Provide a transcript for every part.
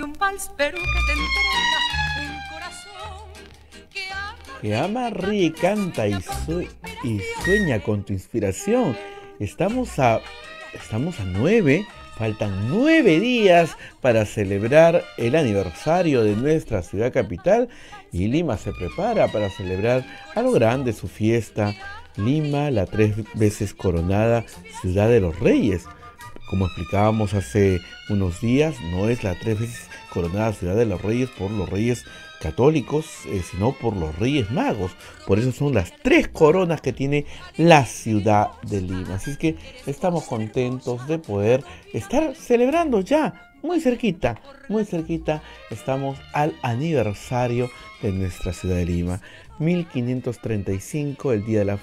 que un que te corazón que ama, ríe, canta y, sueña con tu inspiración. Estamos a, estamos a nueve. Faltan nueve días para celebrar el aniversario de nuestra ciudad capital y Lima se prepara para celebrar a lo grande su fiesta. Lima, la tres veces coronada ciudad de los reyes. Como explicábamos hace unos días, no es la tres veces coronada ciudad de los reyes por los reyes católicos, eh, sino por los reyes magos. Por eso son las tres coronas que tiene la ciudad de Lima. Así es que estamos contentos de poder estar celebrando ya muy cerquita, muy cerquita, estamos al aniversario de nuestra ciudad de Lima. 1535, el, día de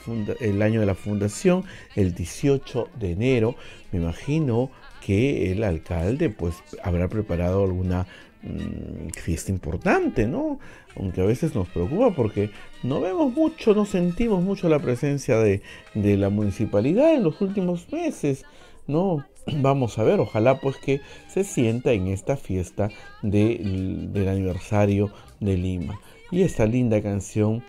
el año de la fundación, el 18 de enero. Me imagino que el alcalde pues habrá preparado alguna mm, fiesta importante, ¿no? Aunque a veces nos preocupa porque no vemos mucho, no sentimos mucho la presencia de, la municipalidad en los últimos meses, ¿no? vamos a ver, ojalá pues que se sienta en esta fiesta del aniversario de Lima. Y esta linda canción,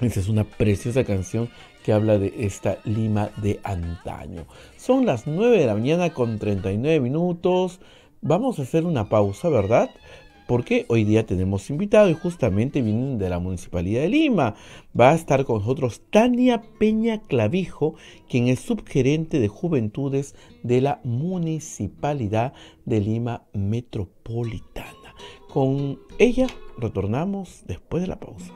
esa es una preciosa canción que habla de esta Lima de antaño. Son las 9 de la mañana con 39 minutos. Vamos a hacer una pausa, ¿verdad? porque hoy día tenemos invitado y justamente vienen de la Municipalidad de Lima. Va a estar con nosotros Tania Peña Clavijo, quien es subgerente de Juventudes de la Municipalidad de Lima Metropolitana. Con ella retornamos después de la pausa.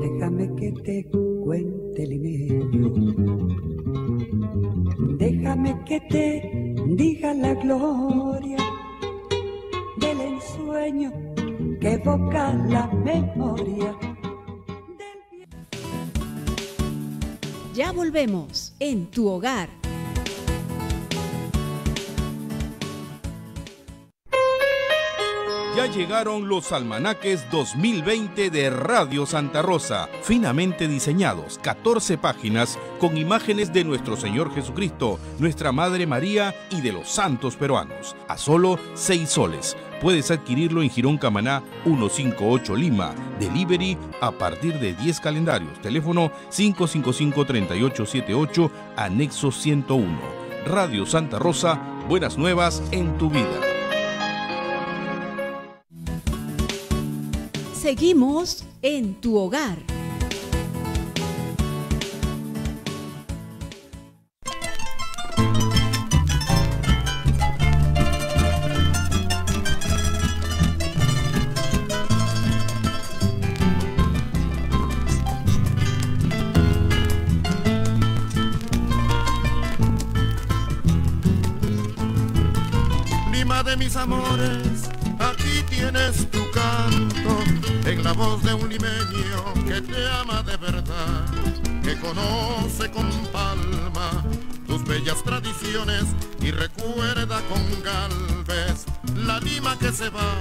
Déjame que te cuente el inicio Déjame que te diga la gloria que evoca la memoria. Del... Ya volvemos en tu hogar Ya llegaron los almanaques 2020 de Radio Santa Rosa, finamente diseñados, 14 páginas con imágenes de nuestro Señor Jesucristo, nuestra Madre María y de los santos peruanos, a solo 6 soles. Puedes adquirirlo en Girón Camaná 158 Lima, delivery a partir de 10 calendarios, teléfono 555-3878, anexo 101. Radio Santa Rosa, buenas nuevas en tu vida. Seguimos en tu hogar. Lima de mis amores, aquí tienes tu canto la voz de un limeño que te ama de verdad, que conoce con palma tus bellas tradiciones y recuerda con Galvez la lima que se va,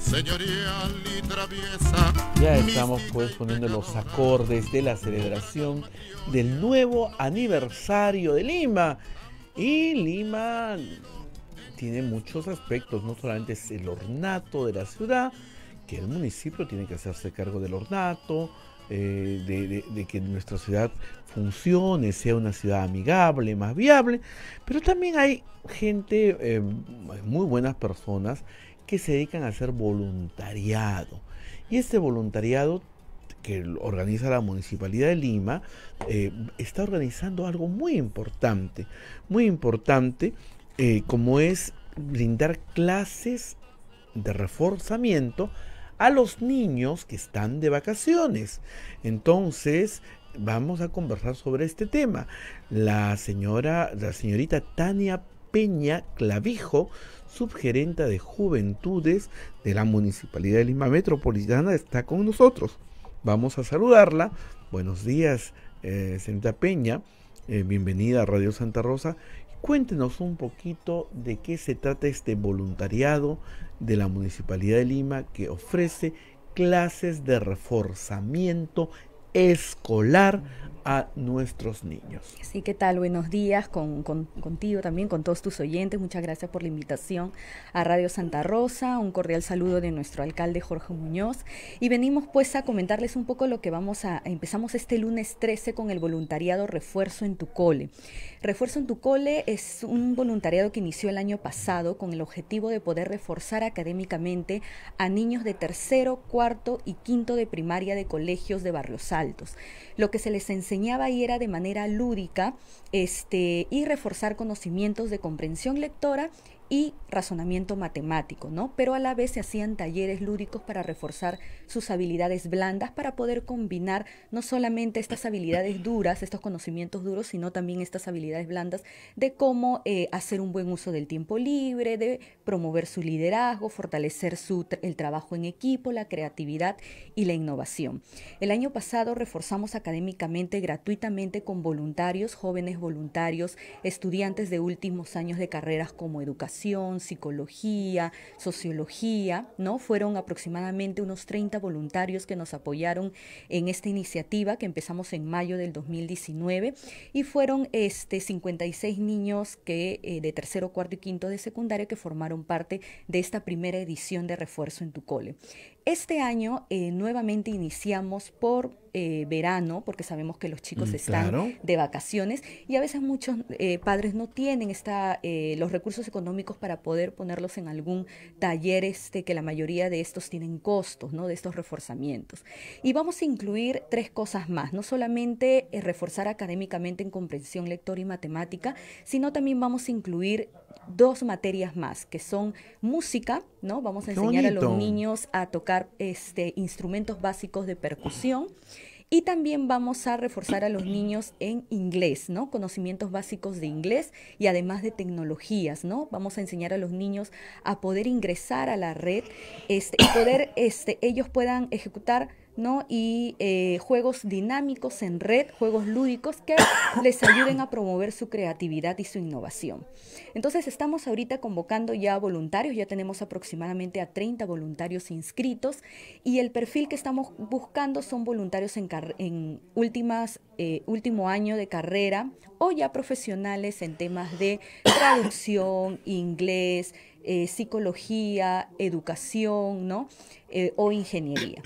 señoría y traviesa. Ya estamos pues poniendo los acordes de la celebración del nuevo aniversario de Lima. Y Lima tiene muchos aspectos, no solamente es el ornato de la ciudad, que el municipio tiene que hacerse cargo del ornato, eh, de, que nuestra ciudad funcione, sea una ciudad amigable, más viable, pero también hay gente, em, muy buenas personas, que se dedican a hacer voluntariado. Y este voluntariado que organiza la Municipalidad de Lima, eh, está organizando algo muy importante, muy importante, eh, como es brindar clases de reforzamiento a los niños que están de vacaciones. Entonces, vamos a conversar sobre este tema. La señora, la señorita Tania Peña Clavijo, subgerenta de Juventudes de la Municipalidad de Lima Metropolitana, está con nosotros. Vamos a saludarla. Buenos días, eh, señorita Peña. Eh, bienvenida a Radio Santa Rosa. Cuéntenos un poquito de qué se trata este voluntariado, de la Municipalidad de Lima que ofrece clases de reforzamiento escolar a nuestros niños. Sí, ¿qué tal? Buenos días con, contigo también, con todos tus oyentes. Muchas gracias por la invitación a Radio Santa Rosa. Un cordial saludo de nuestro alcalde Jorge Muñoz. Y venimos pues a comentarles un poco lo que vamos a... Empezamos este lunes 13 con el voluntariado Refuerzo en tu cole. Refuerzo en tu cole es un voluntariado que inició el año pasado con el objetivo de poder reforzar académicamente a niños de tercero, cuarto y quinto de primaria de colegios de barrios altos. Lo que se les y era de manera lúdica este, y reforzar conocimientos de comprensión lectora y razonamiento matemático, ¿no? Pero a la vez se hacían talleres lúdicos para reforzar sus habilidades blandas, para poder combinar no solamente estas habilidades duras, estos conocimientos duros, sino también estas habilidades blandas de cómo eh, hacer un buen uso del tiempo libre, de promover su liderazgo, fortalecer su el trabajo en equipo, la creatividad y la innovación. El año pasado reforzamos académicamente gratuitamente con voluntarios, jóvenes voluntarios, estudiantes de últimos años de carreras como educación psicología, sociología, ¿no? Fueron aproximadamente unos 30 voluntarios que nos apoyaron en esta iniciativa que empezamos en mayo del 2019 y fueron este 56 niños que eh, de tercero, cuarto y quinto de secundaria que formaron parte de esta primera edición de refuerzo en tu cole. Este año eh, nuevamente iniciamos por eh, verano, porque sabemos que los chicos mm, están de vacaciones y a veces muchos eh, padres no tienen los recursos económicos para poder ponerlos en algún taller, este, que la mayoría de estos tienen costos, ¿no? De estos reforzamientos. Y vamos a incluir tres cosas más, no solamente reforzar académicamente en comprensión, lector y matemática, sino también vamos a incluir dos materias más, que son música, ¿no? Vamos a enseñar a los niños a tocar este, instrumentos básicos de percusión. Y también vamos a reforzar a los niños en inglés, ¿no? Conocimientos básicos de inglés y además de tecnologías, ¿no? Vamos a enseñar a los niños a poder ingresar a la red este, y poder, este, ellos puedan ejecutar ¿no? y eh, juegos dinámicos en red, juegos lúdicos que les ayuden a promover su creatividad y su innovación. Entonces estamos ahorita convocando ya voluntarios, ya tenemos aproximadamente a 30 voluntarios inscritos y el perfil que estamos buscando son voluntarios en, en últimas, eh, último año de carrera o ya profesionales en temas de traducción, inglés, eh, psicología, educación, ¿no? Eh, o ingeniería.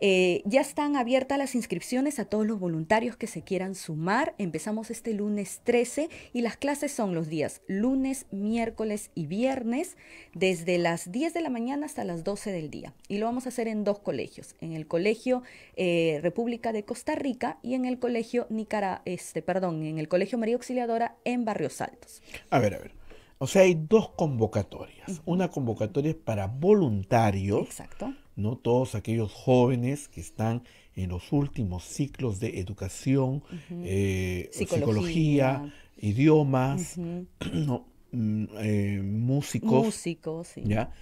Eh, ya están abiertas las inscripciones a todos los voluntarios que se quieran sumar. Empezamos este lunes 13 y las clases son los días lunes, miércoles y viernes desde las 10 de la mañana hasta las 12 del día. Y lo vamos a hacer en dos colegios, en el Colegio República de Costa Rica y en el Colegio Nicaragua, este, perdón, en el Colegio María Auxiliadora en Barrios Altos. A ver, a ver. O sea, hay dos convocatorias. Una convocatoria es para voluntarios. Exacto. ¿no? Todos aquellos jóvenes que están en los últimos ciclos de educación, eh, psicología. idiomas, mm, eh, músicos. Músicos, sí. ¿ya?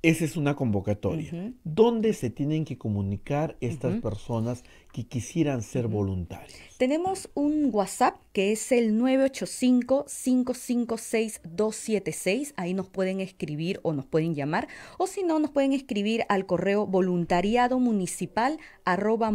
Esa es una convocatoria. ¿Dónde se tienen que comunicar estas personas que quisieran ser voluntarios? Tenemos un WhatsApp que es el 985-556-276. Ahí nos pueden escribir o nos pueden llamar. O si no, nos pueden escribir al correo voluntariado municipal arroba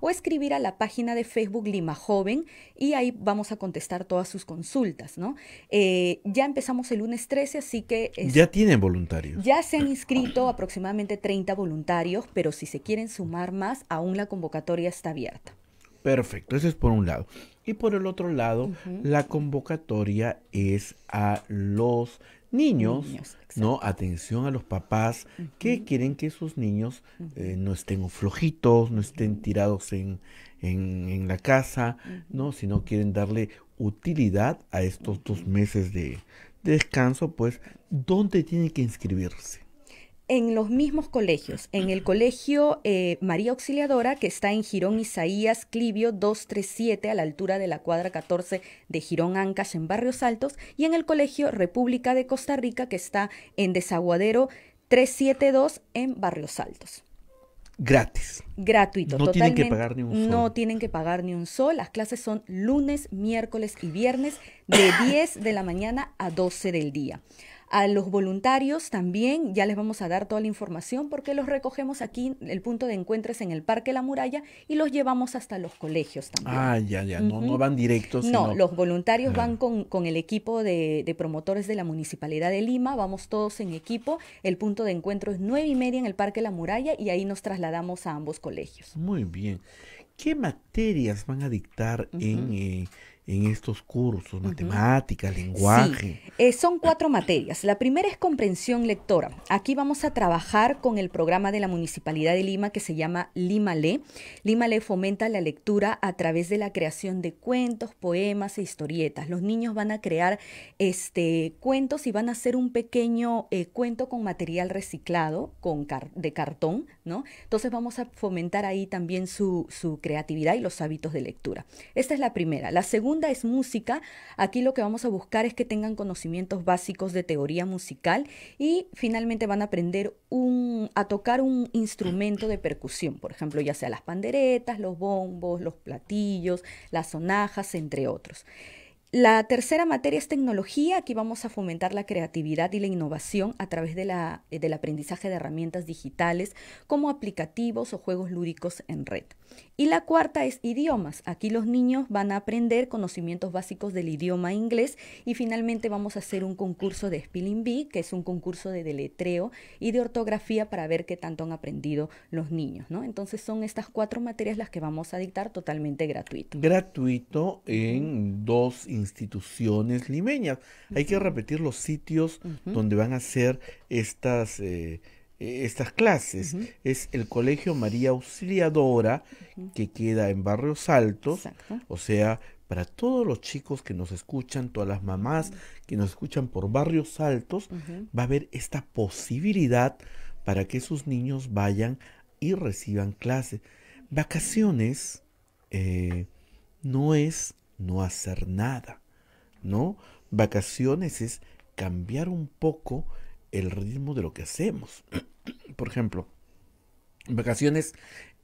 o escribir a la página de Facebook Lima Joven y ahí vamos a contestar todas sus consultas, ¿no? Eh, ya empezamos el lunes 13, así que... ya tienen voluntarios. Ya se han inscrito aproximadamente 30 voluntarios, pero si se quieren sumar más, aún la convocatoria está abierta. Perfecto, ese es por un lado. Y por el otro lado, la convocatoria es a los niños, ¿no? Atención a los papás que quieren que sus niños eh, no estén flojitos, no estén tirados en, la casa, no si ¿no? Sino quieren darle utilidad a estos dos meses de, de descanso, pues, ¿dónde tienen que inscribirse? en los mismos colegios, en el colegio eh, María Auxiliadora, que está en Girón Isaías Clivio 237, a la altura de la cuadra 14 de Girón Ancas en Barrios Altos, y en el colegio República de Costa Rica, que está en Desaguadero 372, en Barrios Altos. Gratis. Gratuito. No tienen que pagar ni un sol. No tienen que pagar ni un sol. Las clases son lunes, miércoles y viernes de 10 de la mañana a 12 del día. A los voluntarios también ya les vamos a dar toda la información porque los recogemos aquí, el punto de encuentro es en el Parque La Muralla y los llevamos hasta los colegios también. Ah, ya, ya, no, no van directos. No, los voluntarios van con, con, el equipo de, promotores de la Municipalidad de Lima, vamos todos en equipo, el punto de encuentro es nueve y media en el Parque La Muralla y ahí nos trasladamos a ambos colegios. Muy bien. ¿Qué materias van a dictar en en estos cursos, matemática, lenguaje. Eh, son cuatro materias. La primera es comprensión lectora. Aquí vamos a trabajar con el programa de la Municipalidad de Lima que se llama Lima Le. Lima Le fomenta la lectura a través de la creación de cuentos, poemas e historietas. Los niños van a crear este, cuentos y van a hacer un pequeño eh, cuento con material reciclado con de cartón, ¿no? Entonces vamos a fomentar ahí también su creatividad y los hábitos de lectura. Esta es la primera. La segunda segunda es música. Aquí lo que vamos a buscar es que tengan conocimientos básicos de teoría musical y finalmente van a aprender a tocar un instrumento de percusión, por ejemplo, ya sea las panderetas, los bombos, los platillos, las sonajas, entre otros. La tercera materia es tecnología. Aquí vamos a fomentar la creatividad y la innovación a través de la, eh, del aprendizaje de herramientas digitales como aplicativos o juegos lúdicos en red. Y la cuarta es idiomas. Aquí los niños van a aprender conocimientos básicos del idioma inglés y finalmente vamos a hacer un concurso de Spelling Bee, que es un concurso de deletreo y de ortografía para ver qué tanto han aprendido los niños. ¿no? Entonces son estas cuatro materias las que vamos a dictar totalmente gratuito. Gratuito en dos instancias instituciones limeñas. Hay que repetir los sitios donde van a ser estas, eh, estas clases. Es el Colegio María Auxiliadora, que queda en Barrios Altos, o sea, para todos los chicos que nos escuchan, todas las mamás que nos escuchan por Barrios Altos, va a haber esta posibilidad para que sus niños vayan y reciban clases. Vacaciones eh, no es no hacer nada, ¿no? Vacaciones es cambiar un poco el ritmo de lo que hacemos. por ejemplo, vacaciones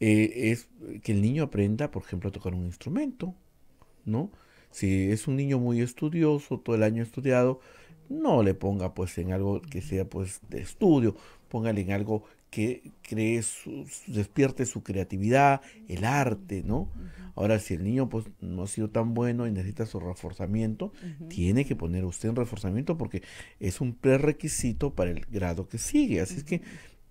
eh, es que el niño aprenda, por ejemplo, a tocar un instrumento, ¿no? Si es un niño muy estudioso, todo el año estudiado, no le ponga pues en algo que sea pues de estudio, póngale en algo que cree despierte su creatividad, el arte, ¿no? Ahora, si el niño pues, no ha sido tan bueno y necesita su reforzamiento, tiene que poner usted en reforzamiento porque es un prerequisito para el grado que sigue. Así es que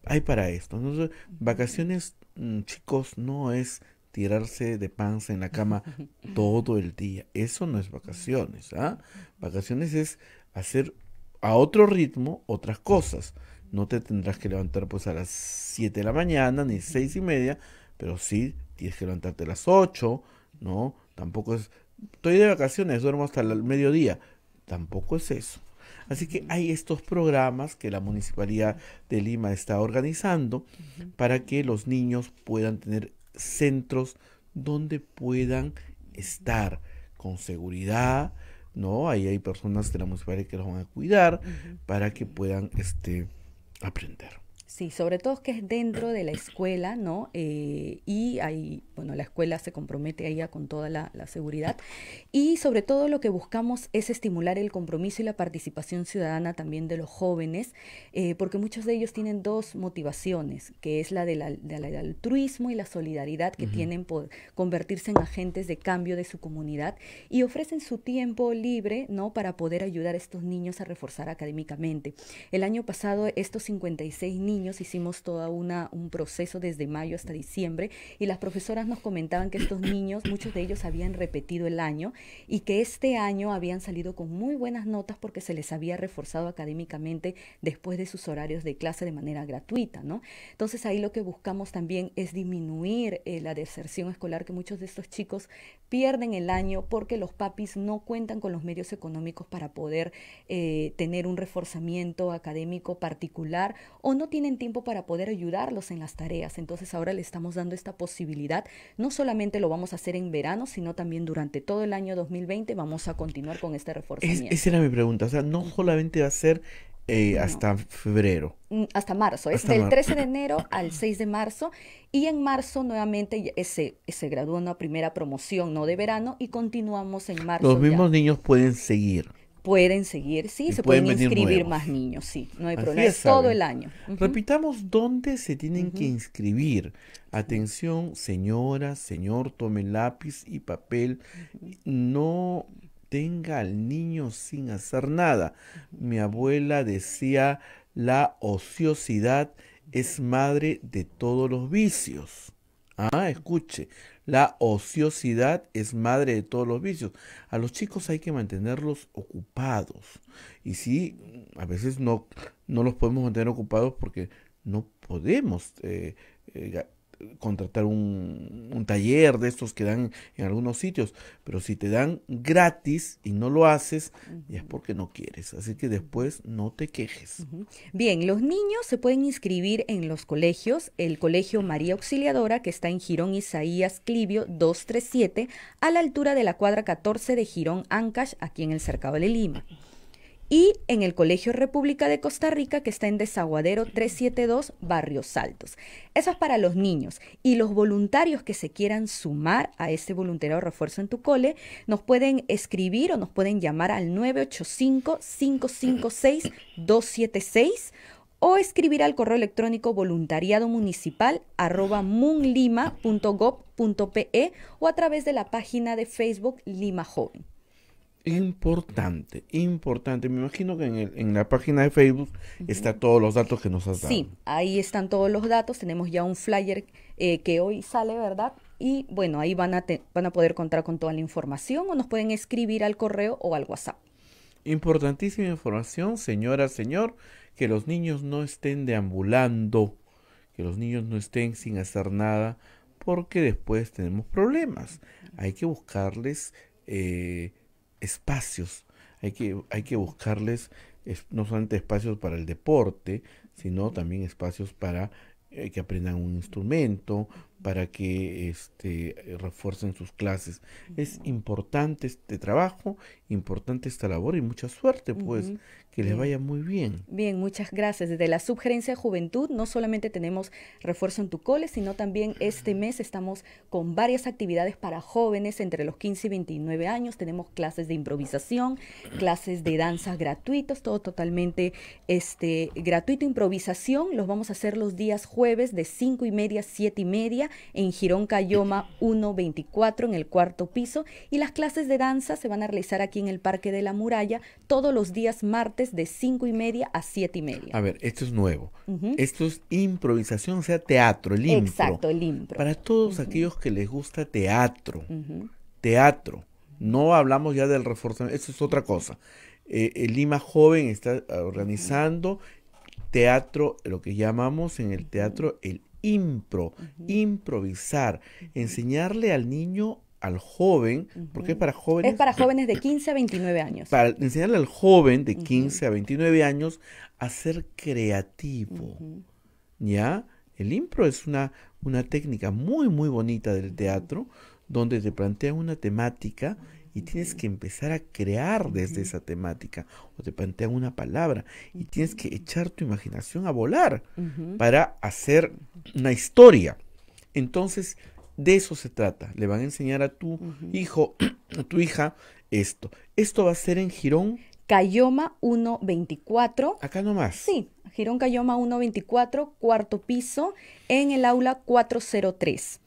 hay para esto. Entonces, vacaciones, mm, chicos, no es tirarse de panza en la cama todo el día. Eso no es vacaciones. ¿ah? Vacaciones es hacer a otro ritmo otras cosas. No te tendrás que levantar pues a las 7 de la mañana ni seis y media, pero sí tienes que levantarte a las 8, ¿no? Tampoco es, estoy de vacaciones, duermo hasta el mediodía, tampoco es eso. Así que hay estos programas que la Municipalidad de Lima está organizando para que los niños puedan tener centros donde puedan estar con seguridad, ¿no? Ahí hay personas de la municipalidad que los van a cuidar para que puedan este, aprender. Sí, sobre todo que es dentro de la escuela, ¿no? Eh, y ahí, bueno, la escuela se compromete ahí con toda la, seguridad. Y sobre todo lo que buscamos es estimular el compromiso y la participación ciudadana también de los jóvenes, eh, porque muchos de ellos tienen dos motivaciones, que es la del altruismo y la solidaridad que tienen por convertirse en agentes de cambio de su comunidad y ofrecen su tiempo libre, ¿no? Para poder ayudar a estos niños a reforzar académicamente. El año pasado estos 56 niños hicimos hicimos una un proceso desde mayo hasta diciembre y las profesoras nos comentaban que estos niños, muchos de ellos habían repetido el año y que este año habían salido con muy buenas notas porque se les había reforzado académicamente después de sus horarios de clase de manera gratuita, ¿no? Entonces ahí lo que buscamos también es disminuir eh, la deserción escolar que muchos de estos chicos pierden el año porque los papis no cuentan con los medios económicos para poder eh, tener un reforzamiento académico particular o no tienen tiempo para poder ayudarlos en las tareas. Entonces ahora le estamos dando esta posibilidad. No solamente lo vamos a hacer en verano, sino también durante todo el año 2020 vamos a continuar con este reforzamiento. esa era mi pregunta. O sea, no solamente va a ser eh, hasta febrero. Mm, hasta marzo, es del 13 de enero al 6 de marzo y en marzo nuevamente eh, se, eh, se graduó una primera promoción, no de verano, y continuamos en marzo. Los mismos niños pueden seguir. Pueden seguir, sí, se pueden, inscribir más niños, sí, no hay problema, todo el año. Repitamos dónde se tienen que inscribir. Atención, señora, señor, tome lápiz y papel. No tenga al niño sin hacer nada. Mi abuela decía, la ociosidad es madre de todos los vicios. Ah, escuche, la ociosidad es madre de todos los vicios. A los chicos hay que mantenerlos ocupados. Y sí, a veces no, no los podemos mantener ocupados porque no podemos eh, eh, contratar un, un, taller de estos que dan en algunos sitios, pero si te dan gratis y no lo haces, es porque no quieres, así que después no te quejes. Bien, los niños se pueden inscribir en los colegios, el Colegio María Auxiliadora, que está en Girón Isaías Clivio 237, a la altura de la cuadra 14 de Girón Ancash, aquí en el Cercado de Lima y en el Colegio República de Costa Rica, que está en Desaguadero 372, Barrios Altos. Eso es para los niños. Y los voluntarios que se quieran sumar a este voluntariado refuerzo en tu cole, nos pueden escribir o nos pueden llamar al 985-556-276 o escribir al correo electrónico voluntariado municipal arroba o a través de la página de Facebook Lima Joven. Importante, importante. Me imagino que en, en la página de Facebook está todos los datos que nos has dado. Sí, ahí están todos los datos. Tenemos ya un flyer eh, que hoy sale, ¿verdad? Y bueno, ahí van a, van a poder contar con toda la información o nos pueden escribir al correo o al WhatsApp. Importantísima información, señora, señor, que los niños no estén deambulando, que los niños no estén sin hacer nada, porque después tenemos problemas. Hay que buscarles... Eh, espacios. Hay que, hay que buscarles no solamente espacios para el deporte, sino también espacios para eh, que aprendan un instrumento, para que este, refuercen sus clases. Es importante este trabajo importante esta labor y mucha suerte, pues, que le vaya muy bien. Bien, muchas gracias. Desde la Subgerencia de Juventud no solamente tenemos refuerzo en tu cole, sino también este mes estamos con varias actividades para jóvenes entre los 15 y 29 años. Tenemos clases de improvisación, clases de danza gratuitos, todo totalmente este, gratuito. Improvisación los vamos a hacer los días jueves de 5 y media, 7 y media en Girón Cayoma 124 en el cuarto piso y las clases de danza se van a realizar aquí en el Parque de la Muralla todos los días martes de cinco y media a siete y media. A ver, esto es nuevo. Esto es improvisación, o sea, teatro, el impro. Exacto, el impro. Para todos aquellos que les gusta teatro, teatro. No hablamos ya del reforzamiento, eso es otra cosa. Eh, el Lima Joven está ah, organizando teatro, lo que llamamos en el teatro el impro, improvisar, enseñarle al niño al joven, porque es para jóvenes. Es para jóvenes de 15 a 29 años. Para enseñarle al joven de 15 a 29 años a ser creativo. ¿Ya? El impro es una, una técnica muy, muy bonita del teatro, donde te plantean una temática y tienes que empezar a crear desde esa temática. O te plantean una palabra y tienes que echar tu imaginación a volar para hacer una historia. Entonces, de eso se trata. Le van a enseñar a tu hijo, a tu hija, esto. Esto va a ser en Girón. Cayoma 124. Acá nomás. Sí, Girón Cayoma 124, cuarto piso, en el aula 403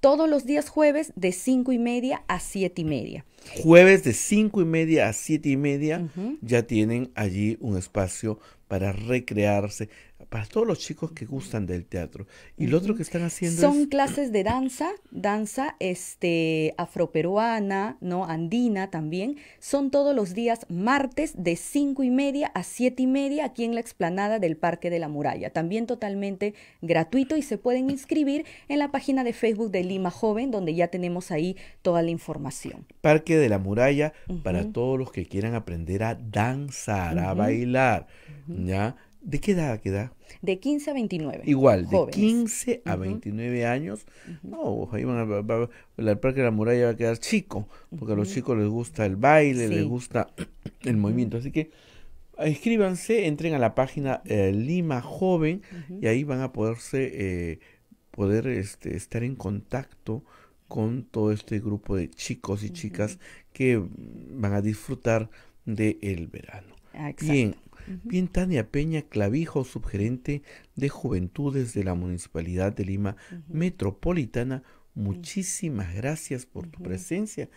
todos los días jueves de cinco y media a siete y media. Jueves de cinco y media a siete y media ya tienen allí un espacio para recrearse, para todos los chicos que gustan del teatro. Y lo otro que están haciendo son clases de danza, danza este afroperuana, no andina también. Son todos los días martes de cinco y media a siete y media aquí en la explanada del Parque de la Muralla. También totalmente gratuito y se pueden inscribir en la página de Facebook de Lima Joven, donde ya tenemos ahí toda la información. Parque de la Muralla para todos los que quieran aprender a danzar, a bailar, ya ¿De qué edad queda? De 15 a 29. Igual, de 15 a 29 años. No, ahí van a, el parque de la muralla va a quedar chico, porque a los chicos les gusta el baile, les gusta el movimiento. Así que inscríbanse, entren a la página eh, Lima Joven y ahí van a poderse, eh, poder este, estar en contacto con todo este grupo de chicos y chicas que van a disfrutar del el verano. Ah, Bien, bien Tania Peña Clavijo, subgerente de Juventudes de la Municipalidad de Lima Metropolitana. Muchísimas gracias por tu presencia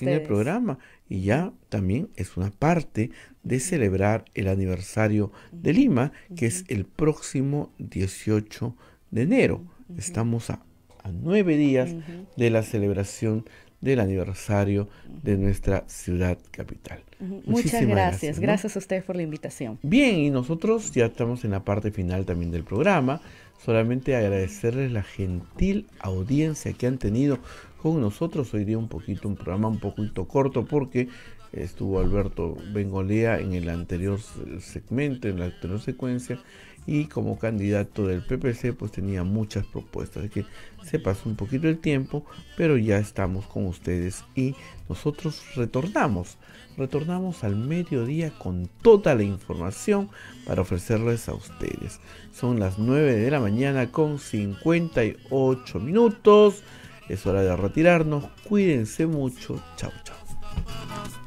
en el programa y ya también es una parte de celebrar el aniversario de Lima, que es el próximo 18 de enero. Estamos a, a nueve días de la celebración del aniversario de nuestra ciudad capital. Muchas gracias. Gracias, gracias, a ustedes por la invitación. Bien, y nosotros ya estamos en la parte final también del programa. Solamente agradecerles la gentil audiencia que han tenido con nosotros. Hoy día un poquito, un programa un poquito corto porque estuvo Alberto Bengolea en el anterior segmento, en la anterior secuencia, y como candidato del PPC pues tenía muchas propuestas, así que se pasó un poquito el tiempo, pero ya estamos con ustedes y nosotros retornamos, retornamos al mediodía con toda la información para ofrecerles a ustedes. Son las 9 de la mañana con 58 minutos, es hora de retirarnos, cuídense mucho, chao chao.